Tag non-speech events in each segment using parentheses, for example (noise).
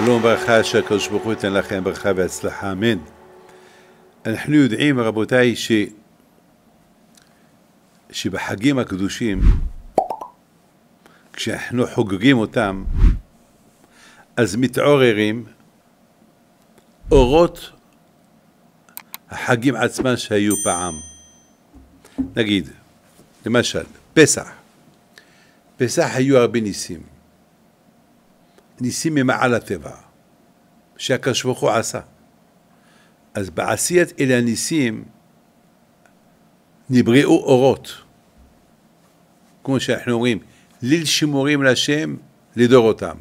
שלום ברכה שהקדוש ברוך הוא ייתן לכם ברכה והצלחה, אמן. אנחנו יודעים רבותיי ש... שבחגים הקדושים כשאנחנו חוגגים אותם אז מתעוררים אורות החגים עצמם שהיו פעם. נגיד, למשל, פסח. פסח היו הרבה ניסים. ניסים ממעל הטבע, שהקדוש ברוך הוא עשה. אז בעשיית אלה הניסים נבראו אורות, כמו שאנחנו אומרים, ליל שימורים להשם לדור אותם.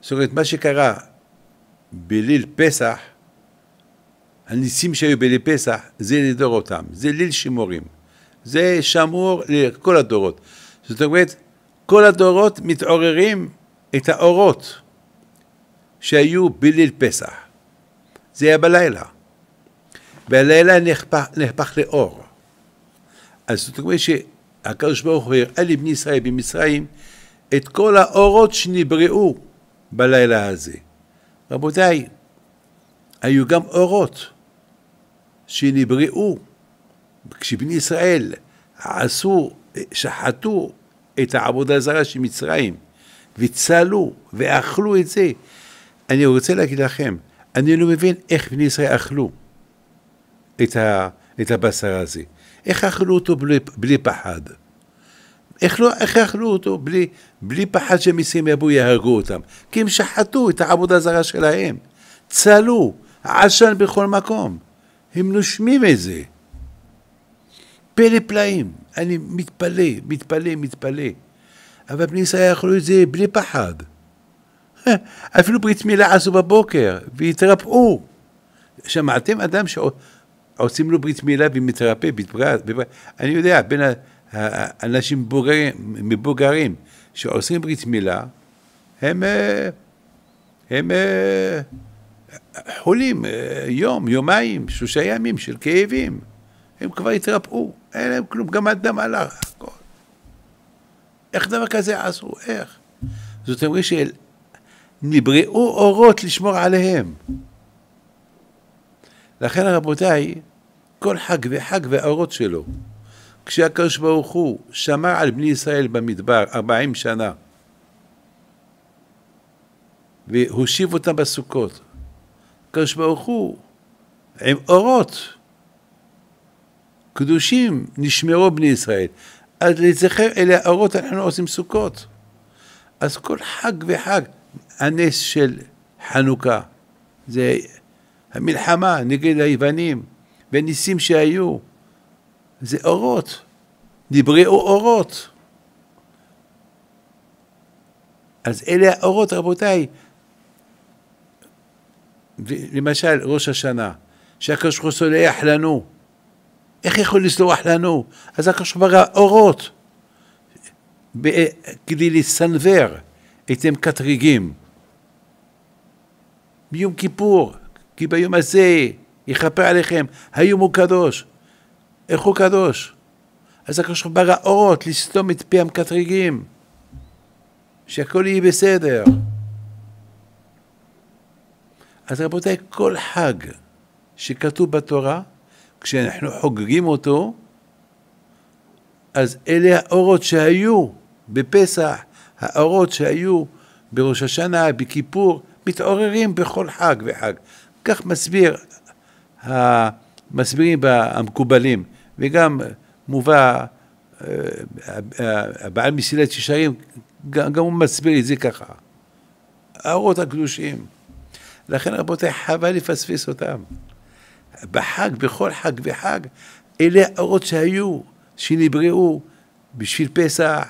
זאת אומרת, מה שקרה בליל פסח, הניסים שהיו בליל פסח, זה לדור אותם, זה ליל שימורים. זה שמור לכל הדורות. זאת אומרת, כל הדורות מתעוררים את האורות שהיו בליל פסח. זה היה בלילה. והלילה נהפך, נהפך לאור. אז זאת אומרת שהקדוש ברוך הוא הראה לבני ישראל במצרים את כל האורות שנבראו בלילה הזה. רבותיי, היו גם אורות שנבראו כשבני ישראל עשו, שחטו את העבודה הזרה של מצרים וצלו ואכלו את זה אני רוצה להגיד לכם, אני לא מבין איך בני ישראל אכלו את, ה, את הבשר הזה. איך אכלו אותו בלי, בלי פחד? איך, לא, איך אכלו אותו בלי, בלי פחד שמיסים יבואו יהרגו אותם? כי הם שחטו את העבודה הזרה שלהם. צלו, עשן בכל מקום. הם נושמים את זה. פלא פלאים. אני מתפלא, מתפלא, מתפלא. אבל בני ישראל אכלו את זה בלי פחד. (laughs) אפילו ברית מילה עשו בבוקר, והתרפאו. שמעתם אדם שעושים לו ברית מילה ומתרפא, בבר... אני יודע, בין האנשים בוגרים, מבוגרים שעושים ברית מילה, הם, אה, הם אה, חולים אה, יום, יומיים, שלושה ימים של כאבים. הם כבר התרפאו, אין להם כלום, גם הדם הלך, הכל. איך דבר כזה עשו? איך? זאת אומרת נבראו אורות לשמור עליהם. לכן רבותיי, כל חג וחג והאורות שלו. כשהקדוש ברוך הוא שמר על בני ישראל במדבר ארבעים שנה והושיב אותם בסוכות, הקדוש ברוך הוא עם אורות קדושים נשמרו בני ישראל. אז לזכר אלה האורות אנחנו עושים סוכות. אז כל חג וחג הנס של חנוכה, זה המלחמה נגד היוונים, וניסים שהיו, זה אורות, נבראו אורות. אז אלה האורות, רבותיי. למשל, ראש השנה, שהקדוש ברוך הוא סולח לנו, איך יכול לסלוח לנו? אז הקדוש ברוך הוא אורות, כדי לסנוור את הם קטריגים. ביום כיפור, כי ביום הזה יכפר עליכם, היום הוא קדוש. איך הוא קדוש? אז הקדוש ברוך הוא ברעות לסתום את פי המקטרגים, שהכל יהיה בסדר. אז רבותיי, כל חג שכתוב בתורה, כשאנחנו חוגגים אותו, אז אלה האורות שהיו בפסח, האורות שהיו בראש השנה, בכיפור, מתעוררים בכל חג וחג. כך מסביר, המסבירים המקובלים, וגם מובא אה, אה, הבעל מסילת ישרים, גם הוא מסביר את זה ככה. האורות הקדושים. לכן רבותיי, חבל לפספס אותם. בחג, בכל חג וחג, אלה האורות שהיו, שנבראו בשביל פסח,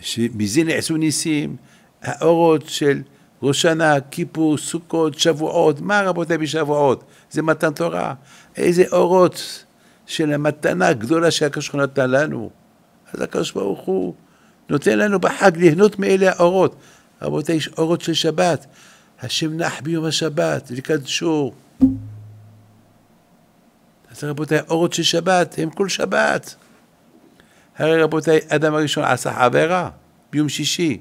שמזה נעשו ניסים, האורות של ראש שנה, כיפור, סוכות, שבועות. מה רבותיי בשבועות? זה מתן תורה. איזה אורות של המתנה הגדולה שהקדוש ברוך הוא נתן לנו. אז הקדוש ברוך הוא נותן לנו בחג ליהנות מאלה האורות. רבותיי, יש אורות של שבת. השם נח ביום השבת, לקדשו. אז רבותיי, אורות של שבת הם כל שבת. הרי רבותיי, אדם הראשון עשה עבירה ביום שישי.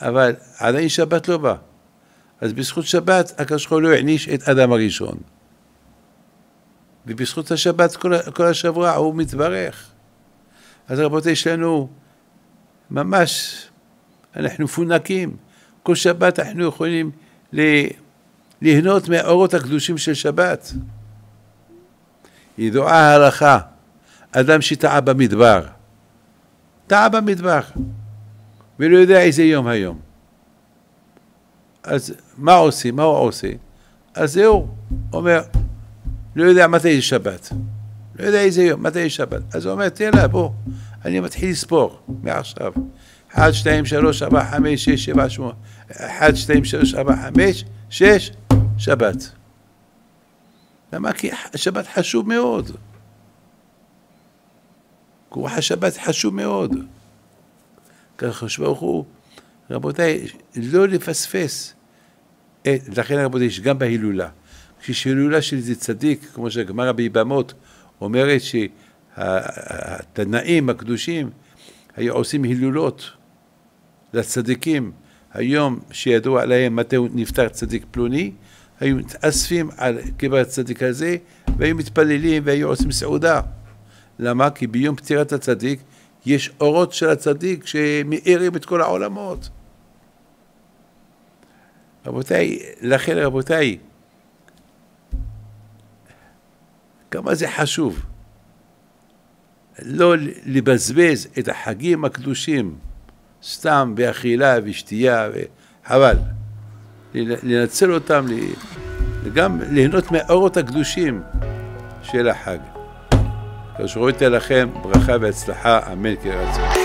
אבל עדיין שבת לא בא. אז בזכות שבת הקדוש ברוך הוא לא העניש את אדם הראשון. ובזכות השבת כל, כל השבוע הוא מתברך. אז רבותי, יש לנו ממש, אנחנו מפונקים. כל שבת אנחנו יכולים ל, ליהנות מהאורות הקדושים של שבת. ידועה ההלכה, אדם שטעה במדבר. טעה במדבר. ולא יודע איזה יום היום. אז מה עושים? מה הוא עושה? אז זהו, אומר, לא יודע מתי זה שבת. לא יודע איזה יום, מתי יש שבת. אז הוא אומר, לה, בוא, אני מתחיל לספור מעכשיו. 1, 2, 3, 4, 5, 6, 7, 8. 1, 2, 3, 4, 5, 6, שבת. למה? כי השבת חשוב מאוד. כוח השבת חשוב מאוד. הקדוש ברוך הוא, רבותיי, לא לפספס. את, לכן רבותיי, יש גם בהילולה. כשיש הילולה של איזה צדיק, כמו שהגמרא ביבמות אומרת שהתנאים הקדושים היו עושים הילולות לצדיקים. היום שידוע להם מתי נפטר צדיק פלוני, היו מתאספים על קבר הצדיק הזה והיו מתפללים והיו עושים סעודה. למה? כי ביום פטירת הצדיק יש אורות של הצדיק שמאירים את כל העולמות. רבותיי, לכן רבותיי, כמה זה חשוב לא לבזבז את החגים הקדושים סתם באכילה ושתייה, חבל. לנצל אותם, גם ליהנות מהאורות הקדושים של החג. ושרויתי לכם ברכה והצלחה, אמן כי כרצון.